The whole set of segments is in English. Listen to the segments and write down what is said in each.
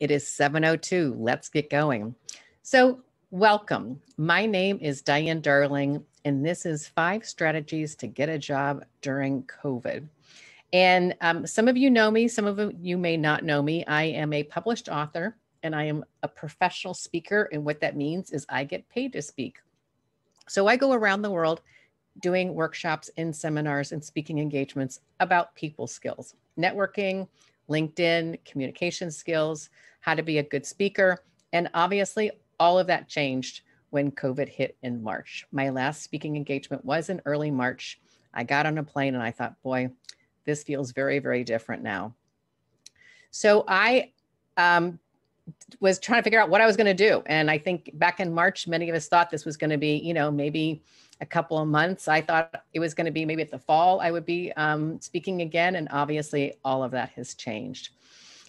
It is 7.02. Let's get going. So welcome. My name is Diane Darling, and this is five strategies to get a job during COVID. And um, some of you know me, some of you may not know me. I am a published author and I am a professional speaker. And what that means is I get paid to speak. So I go around the world doing workshops and seminars and speaking engagements about people skills, networking, LinkedIn, communication skills, how to be a good speaker. And obviously, all of that changed when COVID hit in March. My last speaking engagement was in early March. I got on a plane and I thought, boy, this feels very, very different now. So I um, was trying to figure out what I was going to do. And I think back in March, many of us thought this was going to be, you know, maybe a couple of months. I thought it was going to be maybe at the fall I would be um, speaking again. And obviously, all of that has changed.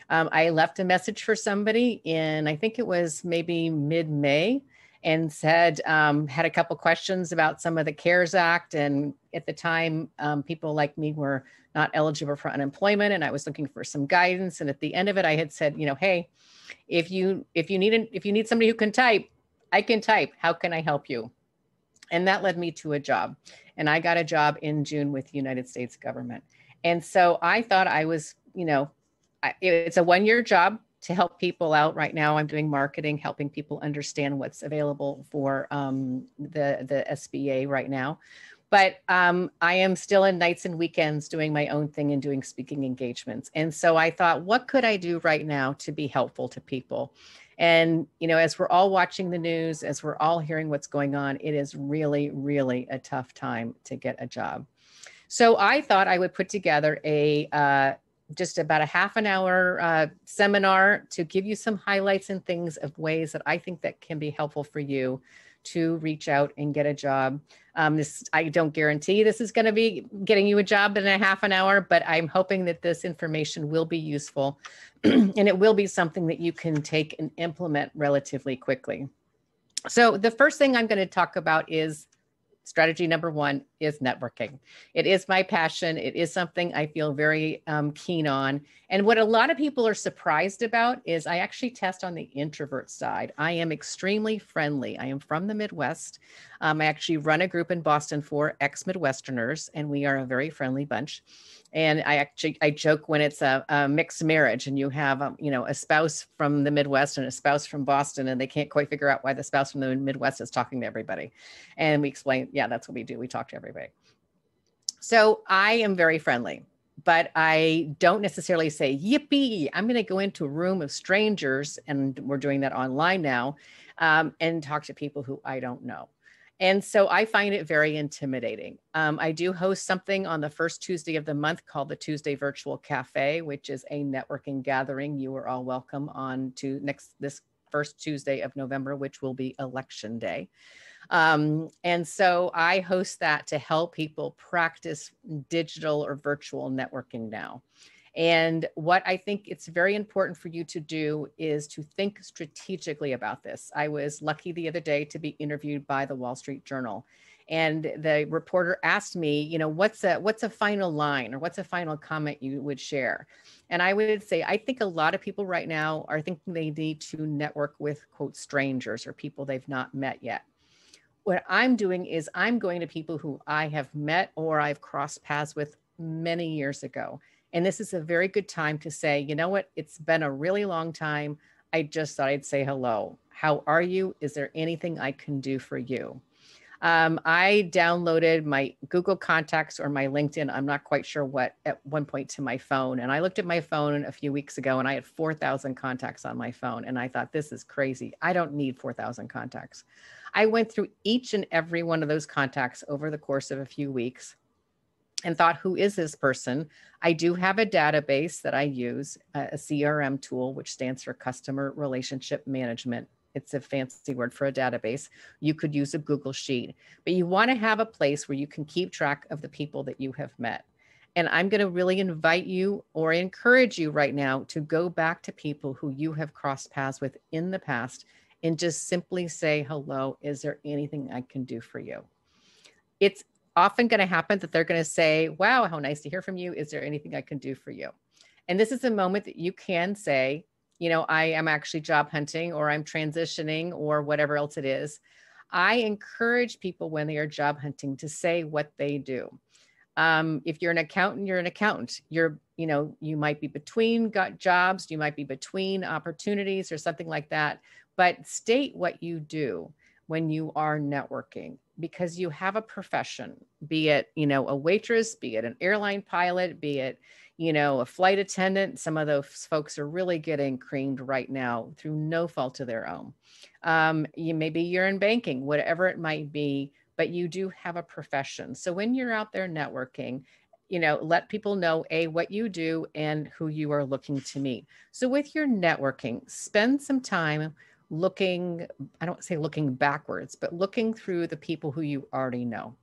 Um, I left a message for somebody in, I think it was maybe mid May, and said, um, had a couple questions about some of the CARES Act. And at the time, um, people like me were not eligible for unemployment and I was looking for some guidance. And at the end of it, I had said, you know, hey, if you if you need an, if you need somebody who can type, I can type. How can I help you? And that led me to a job. And I got a job in June with the United States government. And so I thought I was, you know, I, it's a one year job to help people out right now i'm doing marketing helping people understand what's available for um, the, the sba right now but um, i am still in nights and weekends doing my own thing and doing speaking engagements and so i thought what could i do right now to be helpful to people and, you know, as we're all watching the news, as we're all hearing what's going on, it is really, really a tough time to get a job. So I thought I would put together a uh, just about a half an hour uh, seminar to give you some highlights and things of ways that I think that can be helpful for you to reach out and get a job. Um, this I don't guarantee this is going to be getting you a job in a half an hour, but I'm hoping that this information will be useful and it will be something that you can take and implement relatively quickly. So the first thing I'm going to talk about is strategy number one is networking. It is my passion. It is something I feel very um, keen on. And what a lot of people are surprised about is I actually test on the introvert side. I am extremely friendly. I am from the Midwest. Um, I actually run a group in Boston for ex Midwesterners, and we are a very friendly bunch. And I actually I joke when it's a, a mixed marriage and you have um, you know a spouse from the Midwest and a spouse from Boston, and they can't quite figure out why the spouse from the Midwest is talking to everybody. And we explain, yeah, that's what we do. We talk to everybody. So I am very friendly but I don't necessarily say, yippee, I'm going to go into a room of strangers, and we're doing that online now, um, and talk to people who I don't know. And so I find it very intimidating. Um, I do host something on the first Tuesday of the month called the Tuesday Virtual Cafe, which is a networking gathering. You are all welcome on to next this first Tuesday of November, which will be election day. Um, and so I host that to help people practice digital or virtual networking now. And what I think it's very important for you to do is to think strategically about this. I was lucky the other day to be interviewed by the Wall Street Journal. And the reporter asked me, you know, what's a what's a final line or what's a final comment you would share? And I would say, I think a lot of people right now are thinking they need to network with quote strangers or people they've not met yet what I'm doing is I'm going to people who I have met or I've crossed paths with many years ago. And this is a very good time to say, you know what? It's been a really long time. I just thought I'd say hello. How are you? Is there anything I can do for you? Um, I downloaded my Google Contacts or my LinkedIn. I'm not quite sure what at one point to my phone. And I looked at my phone a few weeks ago and I had 4,000 contacts on my phone. And I thought, this is crazy. I don't need 4,000 contacts. I went through each and every one of those contacts over the course of a few weeks and thought, who is this person? I do have a database that I use, a CRM tool, which stands for Customer Relationship Management it's a fancy word for a database. You could use a Google Sheet, but you want to have a place where you can keep track of the people that you have met. And I'm going to really invite you or encourage you right now to go back to people who you have crossed paths with in the past and just simply say, hello, is there anything I can do for you? It's often going to happen that they're going to say, wow, how nice to hear from you. Is there anything I can do for you? And this is a moment that you can say, you know, I am actually job hunting or I'm transitioning or whatever else it is. I encourage people when they are job hunting to say what they do. Um, if you're an accountant, you're an accountant. You're, you know, you might be between jobs, you might be between opportunities or something like that. But state what you do when you are networking because you have a profession, be it, you know, a waitress, be it an airline pilot, be it, you know, a flight attendant. Some of those folks are really getting creamed right now through no fault of their own. Um, you maybe you're in banking, whatever it might be, but you do have a profession. So when you're out there networking, you know, let people know a what you do and who you are looking to meet. So with your networking, spend some time looking, I don't say looking backwards, but looking through the people who you already know.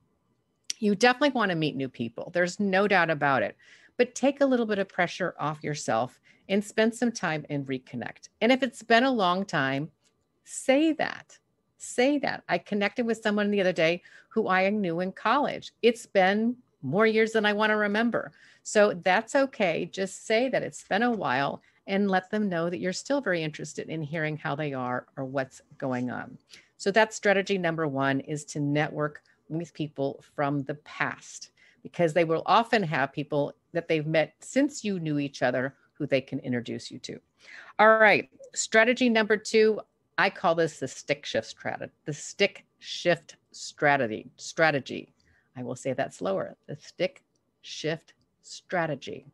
You definitely want to meet new people. There's no doubt about it. But take a little bit of pressure off yourself and spend some time and reconnect. And if it's been a long time, say that. Say that. I connected with someone the other day who I knew in college. It's been more years than I want to remember. So that's okay. Just say that it's been a while and let them know that you're still very interested in hearing how they are or what's going on. So that's strategy number one is to network with people from the past because they will often have people that they've met since you knew each other who they can introduce you to. All right, strategy number two, I call this the stick shift strategy, the stick shift strategy, strategy. I will say that slower, the stick shift strategy.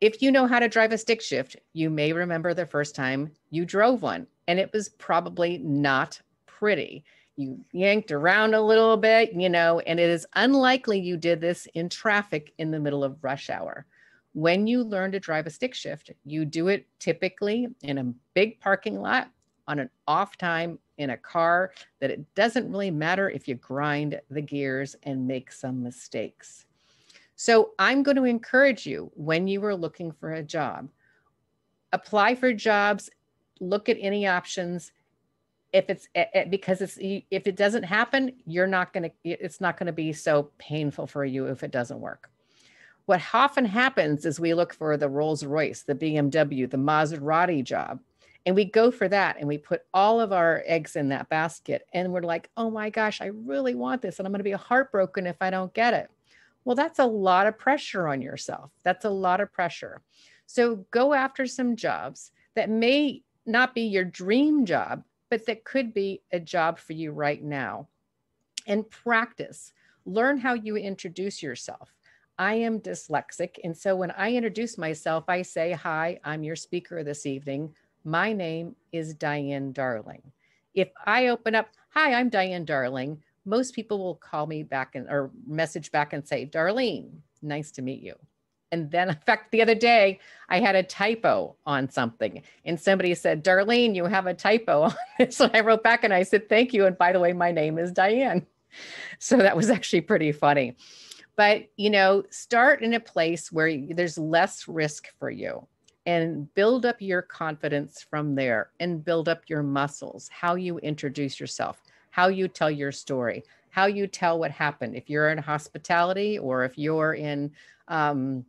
If you know how to drive a stick shift, you may remember the first time you drove one, and it was probably not pretty. You yanked around a little bit, you know, and it is unlikely you did this in traffic in the middle of rush hour. When you learn to drive a stick shift, you do it typically in a big parking lot on an off time in a car that it doesn't really matter if you grind the gears and make some mistakes. So I'm going to encourage you when you are looking for a job, apply for jobs, look at any options. If it's because it's if it doesn't happen, you're not going to it's not going to be so painful for you if it doesn't work. What often happens is we look for the Rolls Royce, the BMW, the Maserati job, and we go for that and we put all of our eggs in that basket. And we're like, oh my gosh, I really want this. And I'm going to be heartbroken if I don't get it. Well, that's a lot of pressure on yourself. That's a lot of pressure. So go after some jobs that may not be your dream job, but that could be a job for you right now. And practice, learn how you introduce yourself. I am dyslexic. And so when I introduce myself, I say, Hi, I'm your speaker this evening. My name is Diane Darling. If I open up, Hi, I'm Diane Darling, most people will call me back and or message back and say, Darlene, nice to meet you. And then, in fact, the other day I had a typo on something, and somebody said, Darlene, you have a typo. on this." so I wrote back and I said, Thank you. And by the way, my name is Diane. So that was actually pretty funny. But, you know, start in a place where there's less risk for you and build up your confidence from there and build up your muscles, how you introduce yourself how you tell your story, how you tell what happened. If you're in hospitality or if you're in um,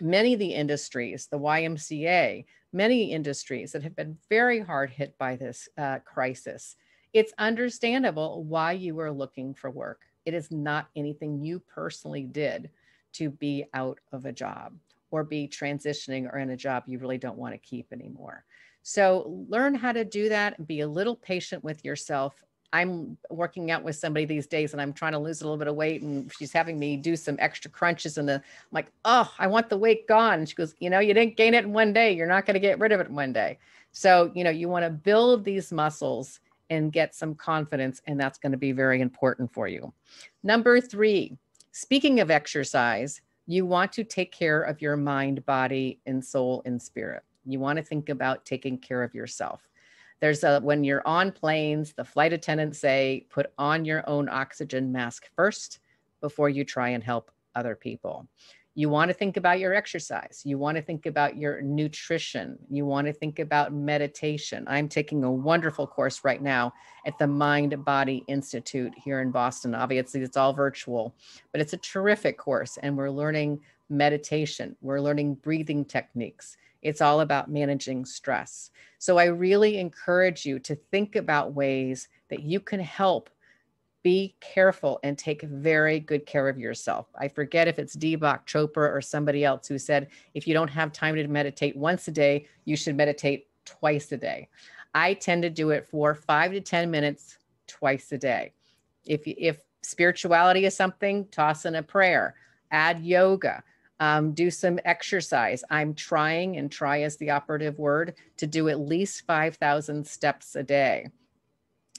many of the industries, the YMCA, many industries that have been very hard hit by this uh, crisis, it's understandable why you were looking for work. It is not anything you personally did to be out of a job or be transitioning or in a job you really don't want to keep anymore. So learn how to do that and be a little patient with yourself I'm working out with somebody these days and I'm trying to lose a little bit of weight and she's having me do some extra crunches and the I'm like, oh, I want the weight gone. And she goes, you know, you didn't gain it in one day. You're not going to get rid of it in one day. So, you know, you want to build these muscles and get some confidence, and that's going to be very important for you. Number three, speaking of exercise, you want to take care of your mind, body, and soul and spirit. You want to think about taking care of yourself. There's a when you're on planes, the flight attendants say put on your own oxygen mask first before you try and help other people. You want to think about your exercise. You want to think about your nutrition. You want to think about meditation. I'm taking a wonderful course right now at the Mind Body Institute here in Boston. Obviously, it's all virtual, but it's a terrific course. And we're learning meditation, we're learning breathing techniques, it's all about managing stress. So I really encourage you to think about ways that you can help be careful and take very good care of yourself. I forget if it's Deepak Chopra or somebody else who said, if you don't have time to meditate once a day, you should meditate twice a day. I tend to do it for five to 10 minutes twice a day. If, if spirituality is something, toss in a prayer, add yoga, um, do some exercise. I'm trying, and try is the operative word, to do at least 5,000 steps a day.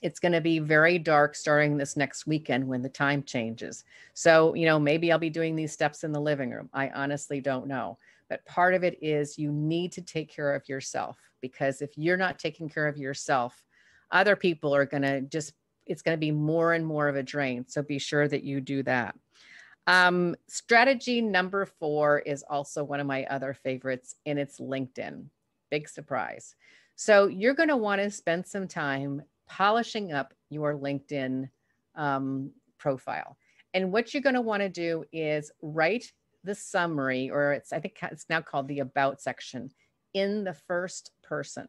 It's going to be very dark starting this next weekend when the time changes. So, you know, maybe I'll be doing these steps in the living room. I honestly don't know. But part of it is you need to take care of yourself because if you're not taking care of yourself, other people are going to just, it's going to be more and more of a drain. So be sure that you do that. Um, strategy number four is also one of my other favorites, and it's LinkedIn. Big surprise. So you're going to want to spend some time polishing up your LinkedIn um, profile. And what you're going to want to do is write the summary, or it's, I think it's now called the about section, in the first person.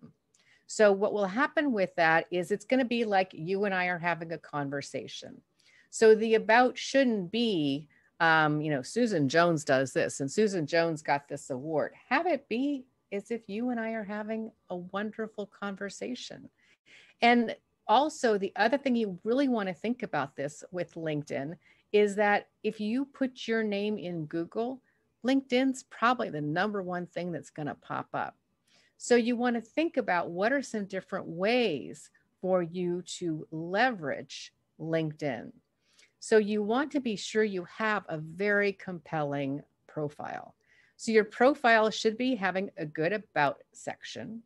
So, what will happen with that is it's going to be like you and I are having a conversation. So, the about shouldn't be um, you know, Susan Jones does this and Susan Jones got this award. Have it be as if you and I are having a wonderful conversation. And also, the other thing you really want to think about this with LinkedIn is that if you put your name in Google, LinkedIn's probably the number one thing that's going to pop up. So you want to think about what are some different ways for you to leverage LinkedIn. So you want to be sure you have a very compelling profile. So your profile should be having a good about section.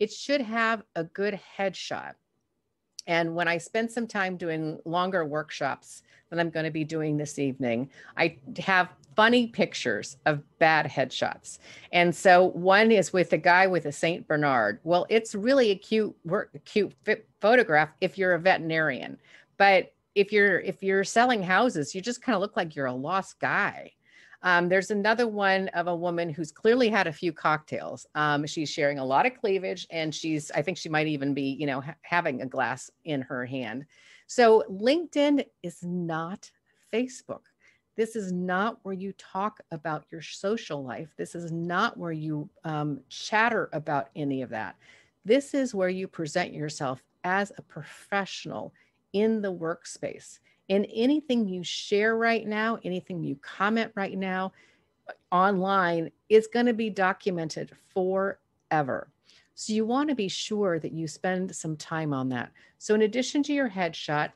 It should have a good headshot. And when I spend some time doing longer workshops than I'm going to be doing this evening, I have funny pictures of bad headshots. And so one is with a guy with a Saint Bernard. Well, it's really a cute work, cute photograph if you're a veterinarian, but if you're if you're selling houses, you just kind of look like you're a lost guy. Um, there's another one of a woman who's clearly had a few cocktails. Um, she's sharing a lot of cleavage, and she's, I think she might even be, you know, ha- having a glass in her hand. So LinkedIn is not Facebook. This is not where you talk about your social life. This is not where you um, chatter about any of that. This is where you present yourself as a professional in the workspace. And anything you share right now, anything you comment right now uh, online is going to be documented forever. So you want to be sure that you spend some time on that. So in addition to your headshot,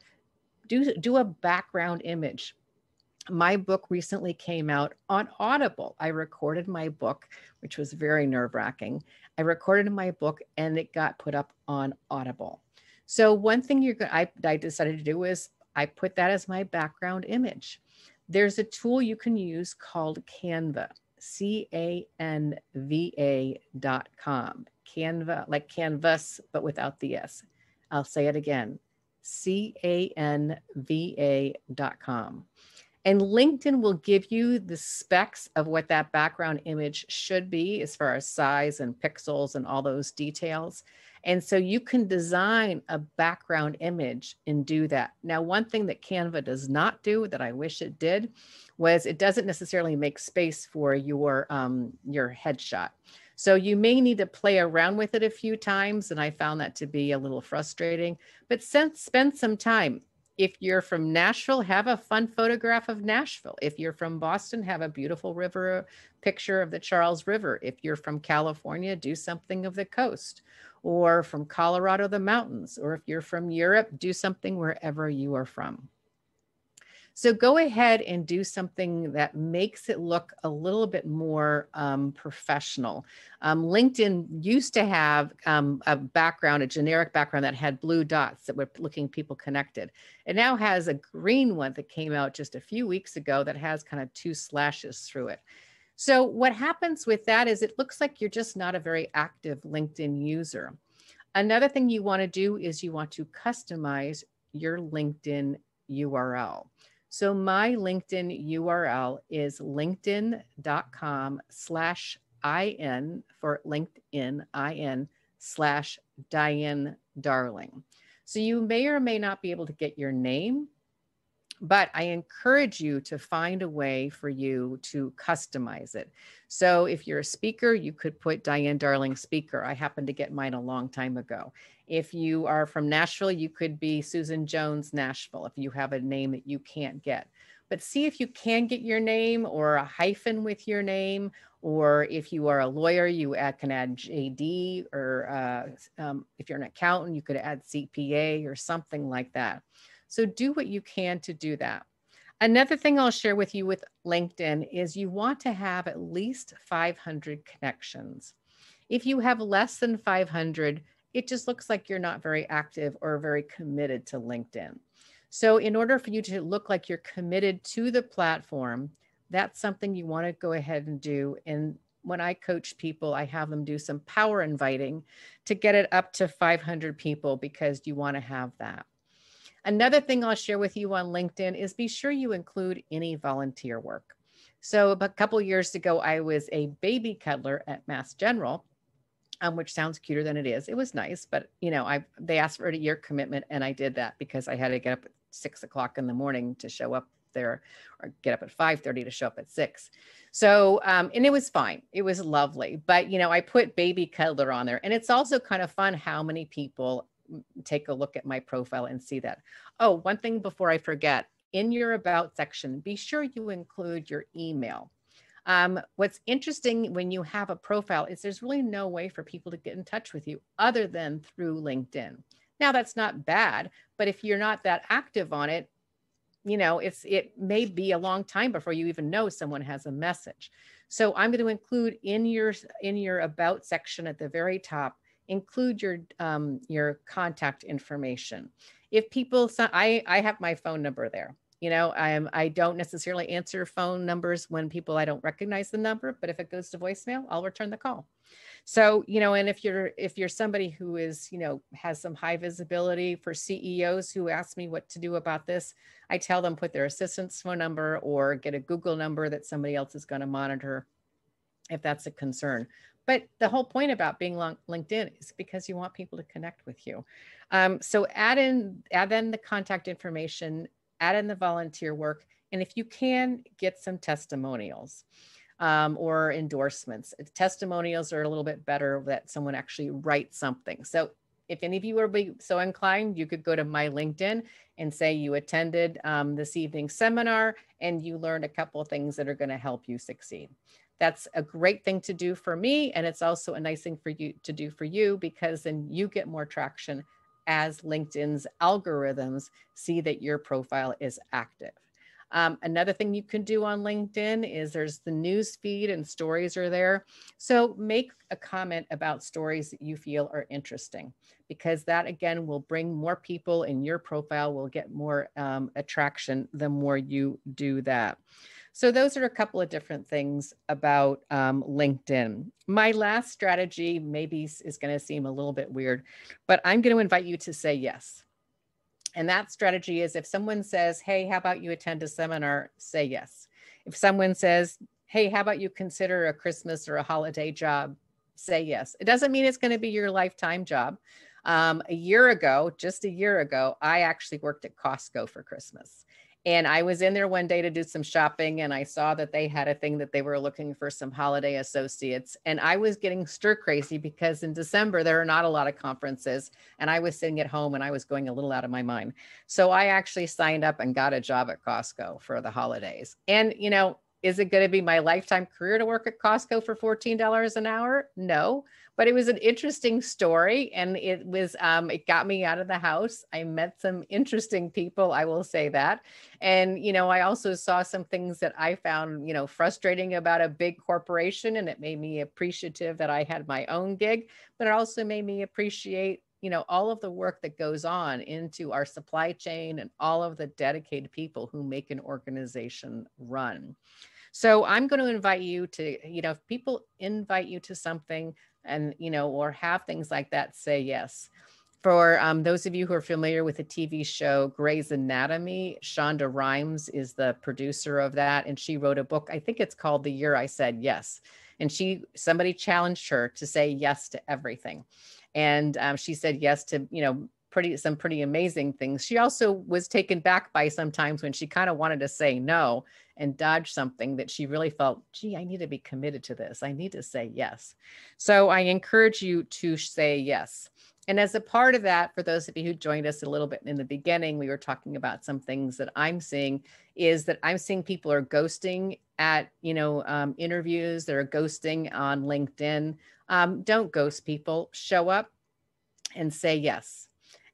do do a background image. My book recently came out on Audible. I recorded my book, which was very nerve-wracking. I recorded my book and it got put up on Audible. So one thing you're going I, I decided to do is I put that as my background image. There's a tool you can use called Canva, C A N V A dot com. Canva, like canvas, but without the S. I'll say it again C A N V A dot com. And LinkedIn will give you the specs of what that background image should be as far as size and pixels and all those details. And so you can design a background image and do that. Now, one thing that Canva does not do that I wish it did was it doesn't necessarily make space for your um, your headshot. So you may need to play around with it a few times. And I found that to be a little frustrating, but since, spend some time if you're from Nashville, have a fun photograph of Nashville. If you're from Boston, have a beautiful river picture of the Charles River. If you're from California, do something of the coast or from Colorado, the mountains. Or if you're from Europe, do something wherever you are from. So go ahead and do something that makes it look a little bit more um, professional. Um, LinkedIn used to have um, a background, a generic background that had blue dots that were looking people connected. It now has a green one that came out just a few weeks ago that has kind of two slashes through it. So what happens with that is it looks like you're just not a very active LinkedIn user. Another thing you want to do is you want to customize your LinkedIn URL. So my LinkedIn URL is linkedin.com slash IN for LinkedIn, IN slash Diane Darling. So you may or may not be able to get your name but I encourage you to find a way for you to customize it. So if you're a speaker, you could put Diane Darling speaker. I happened to get mine a long time ago. If you are from Nashville, you could be Susan Jones Nashville if you have a name that you can't get. But see if you can get your name or a hyphen with your name, or if you are a lawyer, you can add JD, or uh, um, if you're an accountant, you could add CPA or something like that. So do what you can to do that. Another thing I'll share with you with LinkedIn is you want to have at least 500 connections. If you have less than 500, it just looks like you're not very active or very committed to LinkedIn. So, in order for you to look like you're committed to the platform, that's something you want to go ahead and do. And when I coach people, I have them do some power inviting to get it up to 500 people because you want to have that. Another thing I'll share with you on LinkedIn is be sure you include any volunteer work. So a couple years ago, I was a baby cuddler at Mass General, um, which sounds cuter than it is. It was nice, but you know, I they asked for a year commitment, and I did that because I had to get up at six o'clock in the morning to show up there, or get up at five thirty to show up at six. So, um, and it was fine. It was lovely, but you know, I put baby cuddler on there, and it's also kind of fun how many people take a look at my profile and see that. Oh, one thing before I forget, in your about section, be sure you include your email. Um, what's interesting when you have a profile is there's really no way for people to get in touch with you other than through LinkedIn. Now that's not bad, but if you're not that active on it, you know, it's it may be a long time before you even know someone has a message. So I'm going to include in your in your about section at the very top include your um, your contact information. If people, I I have my phone number there. You know, I'm I don't necessarily answer phone numbers when people I don't recognize the number, but if it goes to voicemail, I'll return the call. So you know, and if you're if you're somebody who is you know has some high visibility for CEOs who ask me what to do about this, I tell them put their assistant's phone number or get a Google number that somebody else is going to monitor if that's a concern. But the whole point about being LinkedIn is because you want people to connect with you. Um, so add in add in the contact information, add in the volunteer work, and if you can, get some testimonials. Um, or endorsements. Testimonials are a little bit better that someone actually writes something. So if any of you are so inclined, you could go to my LinkedIn and say you attended um, this evening's seminar and you learned a couple of things that are going to help you succeed. That's a great thing to do for me. And it's also a nice thing for you to do for you because then you get more traction as LinkedIn's algorithms see that your profile is active. Um, another thing you can do on LinkedIn is there's the news feed and stories are there. So make a comment about stories that you feel are interesting because that again will bring more people in your profile, will get more um, attraction the more you do that. So those are a couple of different things about um, LinkedIn. My last strategy maybe is going to seem a little bit weird, but I'm going to invite you to say yes. And that strategy is if someone says, hey, how about you attend a seminar? Say yes. If someone says, hey, how about you consider a Christmas or a holiday job? Say yes. It doesn't mean it's going to be your lifetime job. Um, a year ago, just a year ago, I actually worked at Costco for Christmas. And I was in there one day to do some shopping and I saw that they had a thing that they were looking for some holiday associates. And I was getting stir crazy because in December, there are not a lot of conferences. And I was sitting at home and I was going a little out of my mind. So I actually signed up and got a job at Costco for the holidays. And, you know, is it going to be my lifetime career to work at Costco for $14 an hour? No, but it was an interesting story and it was um, it got me out of the house. I met some interesting people, I will say that. And you know, I also saw some things that I found, you know, frustrating about a big corporation and it made me appreciative that I had my own gig, but it also made me appreciate you know all of the work that goes on into our supply chain and all of the dedicated people who make an organization run so I'm going to invite you to, you know, if people invite you to something and, you know, or have things like that, say yes. For um, those of you who are familiar with the TV show Grey's Anatomy, Shonda Rhimes is the producer of that. And she wrote a book, I think it's called The Year I Said Yes. And she, somebody challenged her to say yes to everything. And um, she said yes to, you know, pretty some pretty amazing things. She also was taken back by sometimes when she kind of wanted to say no and dodge something that she really felt, gee, I need to be committed to this. I need to say yes. So I encourage you to say yes. And as a part of that, for those of you who joined us a little bit in the beginning, we were talking about some things that I'm seeing is that I'm seeing people are ghosting at you know um, interviews, they're ghosting on LinkedIn. Um, don't ghost people. Show up and say yes.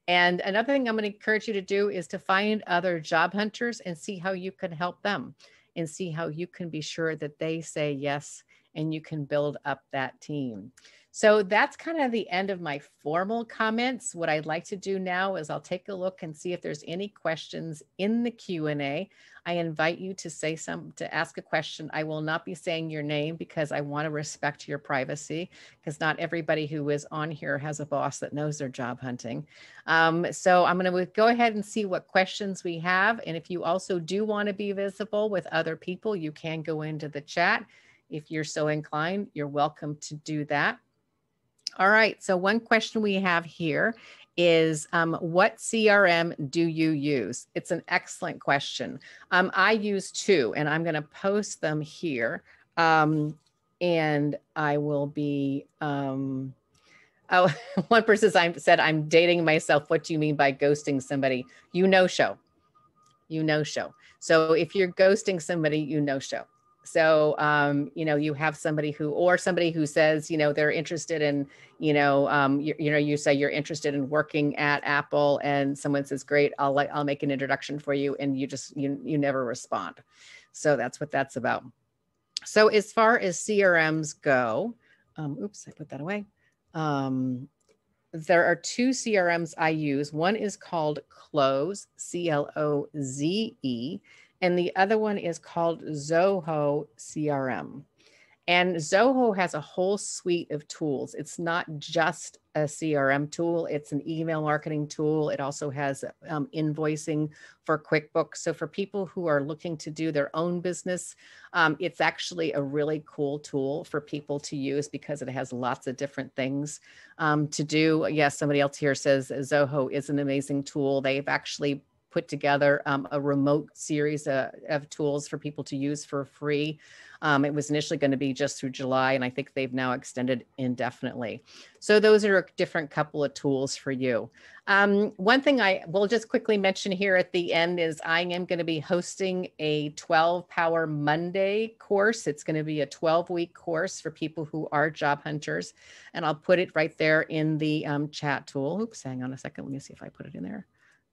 And another thing I'm going to encourage you to do is to find other job hunters and see how you can help them and see how you can be sure that they say yes and you can build up that team. So that's kind of the end of my formal comments. What I'd like to do now is I'll take a look and see if there's any questions in the Q&A. I invite you to say some to ask a question. I will not be saying your name because I want to respect your privacy because not everybody who is on here has a boss that knows their job hunting. Um, so I'm going to go ahead and see what questions we have. And if you also do want to be visible with other people, you can go into the chat. If you're so inclined, you're welcome to do that. All right. So, one question we have here is um, what CRM do you use? It's an excellent question. Um, I use two, and I'm going to post them here. Um, and I will be. Um, oh, one person said, "I'm dating myself." What do you mean by ghosting somebody? You know show. You know show. So if you're ghosting somebody, you know show. So, um, you know, you have somebody who, or somebody who says, you know, they're interested in, you know, um, you, you, know, you say you're interested in working at Apple, and someone says, "Great, I'll I'll make an introduction for you," and you just you you never respond. So that's what that's about. So as far as CRMs go, um, oops, I put that away. Um, there are two CRMs I use. One is called Close, C L O Z E and the other one is called Zoho CRM. And Zoho has a whole suite of tools. It's not just a CRM tool, it's an email marketing tool. It also has um, invoicing for QuickBooks. So, for people who are looking to do their own business, um, it's actually a really cool tool for people to use because it has lots of different things um, to do. Yes, somebody else here says Zoho is an amazing tool. They've actually put together um, a remote series uh, of tools for people to use for free. Um, it was initially going to be just through July, and I think they've now extended indefinitely. So those are a different couple of tools for you. Um, one thing I will just quickly mention here at the end is I am going to be hosting a 12 Power Monday course. It's going to be a 12 week course for people who are job hunters, and I'll put it right there in the um, chat tool. Oops, hang on a second. Let me see if I put it in there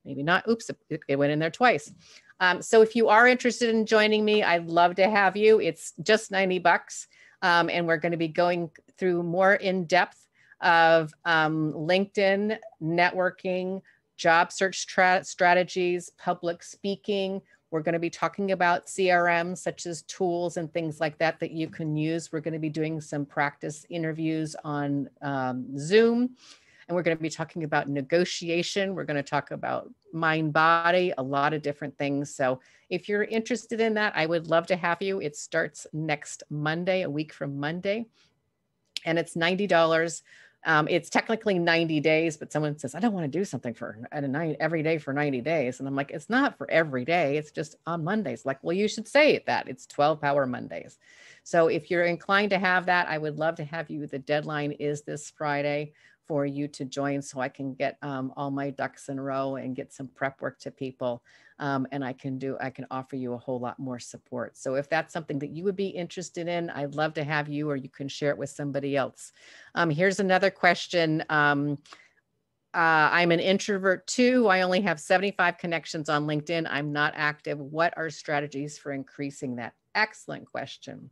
maybe not. Oops, it went in there twice. Um, so if you are interested in joining me, I'd love to have you. It's just 90 bucks. Um, and we're going to be going through more in depth of um, LinkedIn, networking, job search strategies, public speaking. We're going to be talking about CRM, such as tools and things like that that you can use. We're going to be doing some practice interviews on um, Zoom. And we're going to be talking about negotiation. We're going to talk about mind body, a lot of different things. So if you're interested in that, I would love to have you. It starts next Monday, a week from Monday, and it's $90. Um, it's technically 90 days, but someone says, I don't want to do something for at a night every day for 90 days. And I'm like, it's not for every day. It's just on Mondays. Like, well, you should say that it's 12 hour Mondays. So if you're inclined to have that, I would love to have you. The deadline is this Friday for you to join so I can get um, all my ducks in a row and get some prep work to people. Um, and I can do, I can offer you a whole lot more support. So if that's something that you would be interested in, I'd love to have you or you can share it with somebody else. Um, here's another question. Um, uh, I'm an introvert too. I only have 75 connections on LinkedIn. I'm not active. What are strategies for increasing that? Excellent question.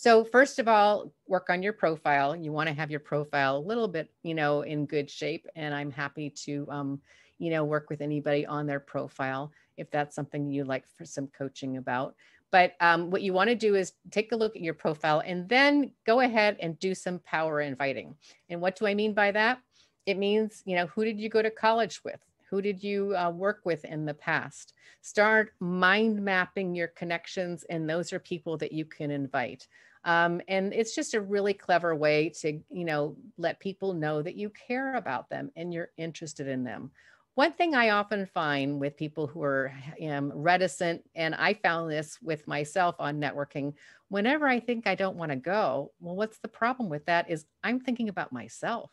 So first of all, work on your profile. You want to have your profile a little bit, you know, in good shape. And I'm happy to, um, you know, work with anybody on their profile if that's something you like for some coaching about. But um, what you want to do is take a look at your profile and then go ahead and do some power inviting. And what do I mean by that? It means, you know, who did you go to college with? Who did you uh, work with in the past? Start mind mapping your connections, and those are people that you can invite. Um, and it's just a really clever way to, you know, let people know that you care about them and you're interested in them. One thing I often find with people who are um, reticent, and I found this with myself on networking, whenever I think I don't want to go, well, what's the problem with that is I'm thinking about myself.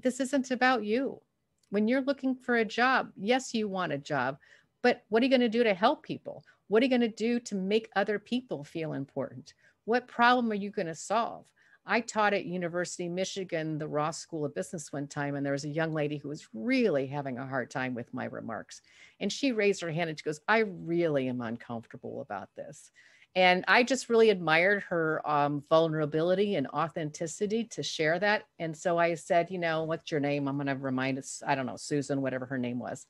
This isn't about you. When you're looking for a job, yes, you want a job, but what are you going to do to help people? What are you going to do to make other people feel important? what problem are you going to solve? I taught at University of Michigan, the Ross School of Business one time, and there was a young lady who was really having a hard time with my remarks. And she raised her hand and she goes, I really am uncomfortable about this. And I just really admired her um, vulnerability and authenticity to share that. And so I said, you know, what's your name? I'm going to remind us, I don't know, Susan, whatever her name was.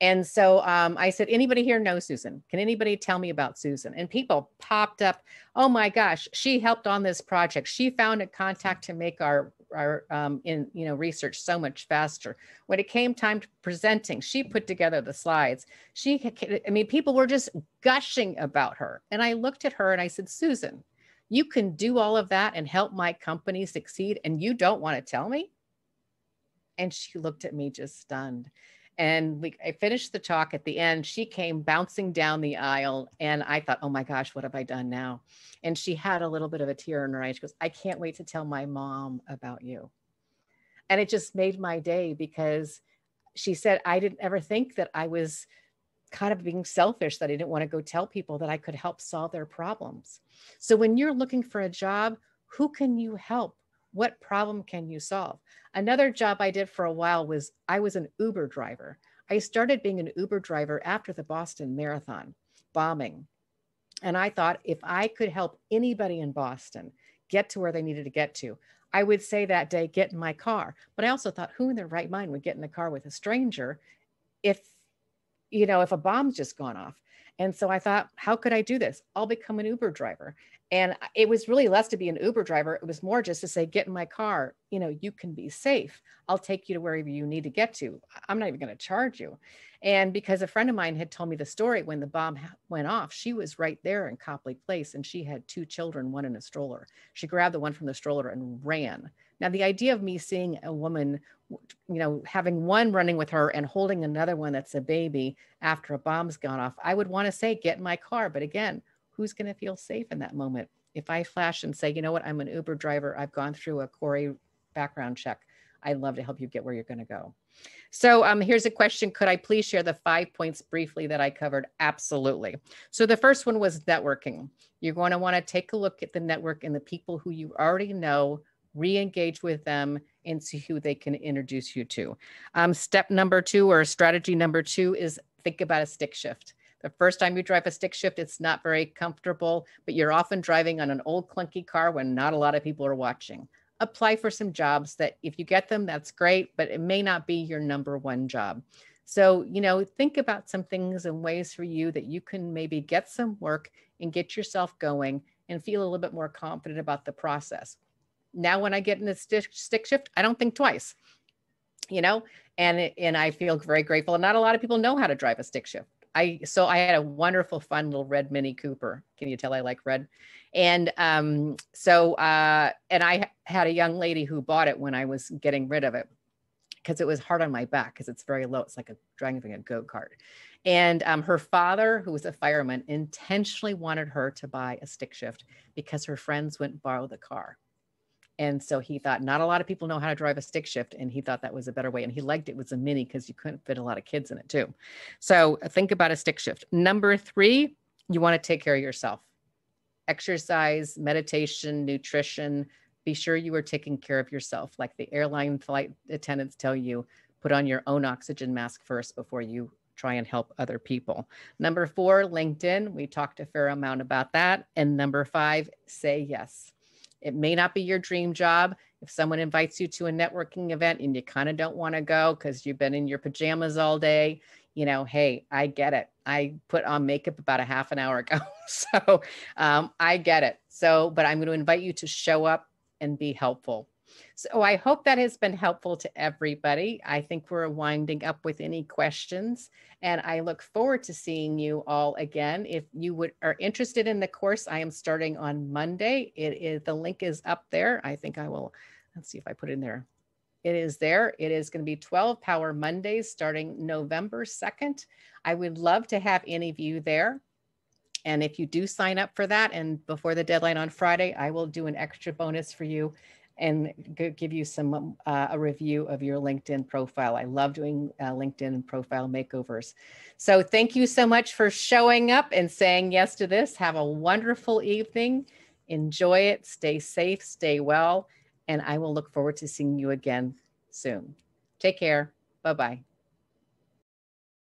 And so um, I said, anybody here know Susan? Can anybody tell me about Susan? And people popped up. Oh my gosh, she helped on this project. She found a contact to make our our um, in you know research so much faster. When it came time to presenting, she put together the slides. She, I mean, people were just gushing about her. And I looked at her and I said, Susan, you can do all of that and help my company succeed, and you don't want to tell me. And she looked at me just stunned. And we, I finished the talk at the end. She came bouncing down the aisle, and I thought, oh my gosh, what have I done now? And she had a little bit of a tear in her eye. She goes, I can't wait to tell my mom about you. And it just made my day because she said, I didn't ever think that I was kind of being selfish that I didn't want to go tell people that I could help solve their problems. So when you're looking for a job, who can you help? What problem can you solve? Another job I did for a while was I was an Uber driver. I started being an Uber driver after the Boston Marathon bombing. And I thought if I could help anybody in Boston get to where they needed to get to, I would say that day, get in my car. But I also thought, who in their right mind would get in the car with a stranger if, you know, if a bomb's just gone off? And so I thought, how could I do this? I'll become an Uber driver. And it was really less to be an Uber driver. It was more just to say, get in my car. You know, you can be safe. I'll take you to wherever you need to get to. I'm not even going to charge you. And because a friend of mine had told me the story when the bomb went off, she was right there in Copley Place and she had two children, one in a stroller. She grabbed the one from the stroller and ran. Now, the idea of me seeing a woman, you know, having one running with her and holding another one that's a baby after a bomb's gone off, I would want to say, get in my car. But again, who's going to feel safe in that moment? If I flash and say, you know what, I'm an Uber driver, I've gone through a Corey background check. I'd love to help you get where you're going to go. So um, here's a question. Could I please share the five points briefly that I covered? Absolutely. So the first one was networking. You're going to want to take a look at the network and the people who you already know, re-engage with them and see who they can introduce you to. Um, step number two or strategy number two is think about a stick shift. The first time you drive a stick shift, it's not very comfortable, but you're often driving on an old clunky car when not a lot of people are watching. Apply for some jobs that if you get them, that's great, but it may not be your number one job. So, you know, think about some things and ways for you that you can maybe get some work and get yourself going and feel a little bit more confident about the process. Now, when I get in a stick, stick shift, I don't think twice, you know, and, and I feel very grateful. And not a lot of people know how to drive a stick shift. I so I had a wonderful, fun little red Mini Cooper. Can you tell I like red? And um, so uh, and I had a young lady who bought it when I was getting rid of it because it was hard on my back because it's very low. It's like a driving a go kart. And um, her father, who was a fireman, intentionally wanted her to buy a stick shift because her friends wouldn't borrow the car. And so he thought not a lot of people know how to drive a stick shift. And he thought that was a better way. And he liked it was a mini because you couldn't fit a lot of kids in it too. So uh, think about a stick shift. Number three, you want to take care of yourself. Exercise, meditation, nutrition. Be sure you are taking care of yourself. Like the airline flight attendants tell you, put on your own oxygen mask first before you try and help other people. Number four, LinkedIn. We talked a fair amount about that. And number five, say yes it may not be your dream job. If someone invites you to a networking event and you kind of don't want to go because you've been in your pajamas all day, you know, hey, I get it. I put on makeup about a half an hour ago. so um, I get it. So, but I'm going to invite you to show up and be helpful. So oh, I hope that has been helpful to everybody. I think we're winding up with any questions, and I look forward to seeing you all again. If you would are interested in the course, I am starting on Monday. It is the link is up there. I think I will. Let's see if I put in there. It is there. It is going to be 12 Power Mondays starting November 2nd. I would love to have any of you there. And if you do sign up for that and before the deadline on Friday, I will do an extra bonus for you and give you some um, uh, a review of your LinkedIn profile. I love doing uh, LinkedIn profile makeovers. So thank you so much for showing up and saying yes to this. Have a wonderful evening. Enjoy it. Stay safe. Stay well. And I will look forward to seeing you again soon. Take care. Bye bye.